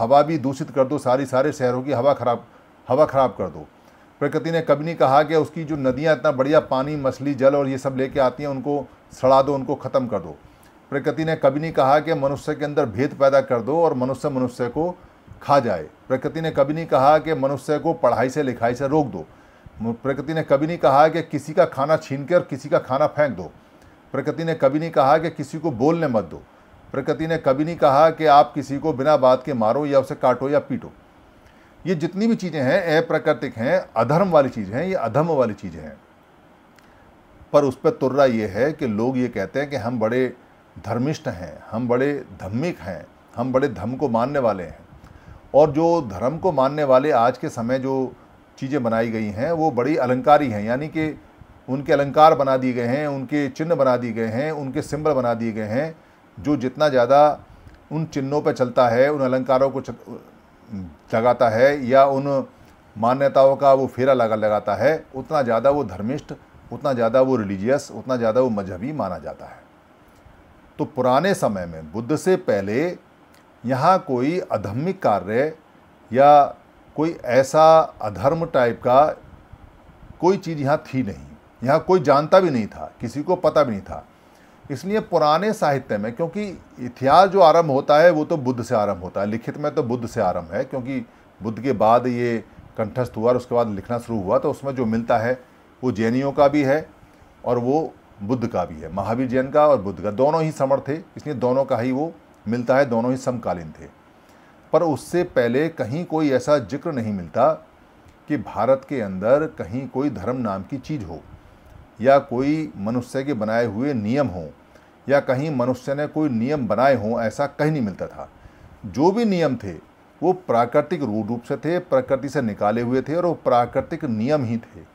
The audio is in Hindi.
हवा भी दूषित कर दो सारी सारे शहरों की हवा खराब हवा खराब कर दो प्रकृति ने कभी नहीं कहा कि उसकी जो नदियाँ इतना बढ़िया पानी मछली जल और ये सब लेके आती हैं उनको सड़ा दो उनको ख़त्म कर दो प्रकृति ने कभी नहीं कहा कि मनुष्य के अंदर भेद पैदा कर दो और मनुष्य मनुष्य को खा जाए प्रकृति ने कभी नहीं कहा कि मनुष्य को पढ़ाई से लिखाई से रोक दो प्रकृति ने कभी नहीं कहा कि किसी का खाना छीन के और किसी का खाना फेंक दो प्रकृति ने कभी नहीं कहा कि किसी को बोलने मत दो प्रकृति ने कभी नहीं कहा कि आप किसी को बिना बात के मारो या उसे काटो या पीटो ये जितनी भी चीज़ें हैं अप्राकृतिक हैं अधर्म वाली चीज़ें हैं ये अधर्म वाली चीज़ें हैं पर उस पर तुर्रा ये है कि लोग ये कहते हैं कि हम बड़े धर्मिष्ठ हैं हम बड़े धम्मिक हैं हम बड़े धर्म को मानने वाले हैं और जो धर्म को मानने वाले आज के समय जो चीज़ें बनाई गई हैं वो बड़ी अलंकारी हैं यानी कि उनके अलंकार बना दिए गए हैं उनके चिन्ह बना दिए गए हैं उनके सिंबल बना दिए गए हैं जो जितना ज़्यादा उन चिन्हों पर चलता है उन अलंकारों को लगाता है या उन मान्यताओं का वो फेरा लगा लगाता है उतना ज़्यादा वो धर्मिष्ठ उतना ज़्यादा वो रिलीजियस उतना ज़्यादा वो मजहबी माना जाता है तो पुराने समय में बुद्ध से पहले यहाँ कोई अधम्मिक कार्य या कोई ऐसा अधर्म टाइप का कोई चीज़ यहाँ थी नहीं यहाँ कोई जानता भी नहीं था किसी को पता भी नहीं था इसलिए पुराने साहित्य में क्योंकि इतिहास जो आरंभ होता है वो तो बुद्ध से आरंभ होता है लिखित में तो बुद्ध से आरंभ है क्योंकि बुद्ध के बाद ये कंठस्थ हुआ और उसके बाद लिखना शुरू हुआ तो उसमें जो मिलता है वो जैनियों का भी है और वो बुद्ध का भी है महावीर जैन का और बुद्ध का दोनों ही समर थे इसलिए दोनों का ही वो मिलता है दोनों ही समकालीन थे पर उससे पहले कहीं कोई ऐसा जिक्र नहीं मिलता कि भारत के अंदर कहीं कोई धर्म नाम की चीज़ हो या कोई मनुष्य के बनाए हुए नियम हों या कहीं मनुष्य ने कोई नियम बनाए हों ऐसा कहीं नहीं मिलता था जो भी नियम थे वो प्राकृतिक रूप से थे प्रकृति से निकाले हुए थे और वो प्राकृतिक नियम ही थे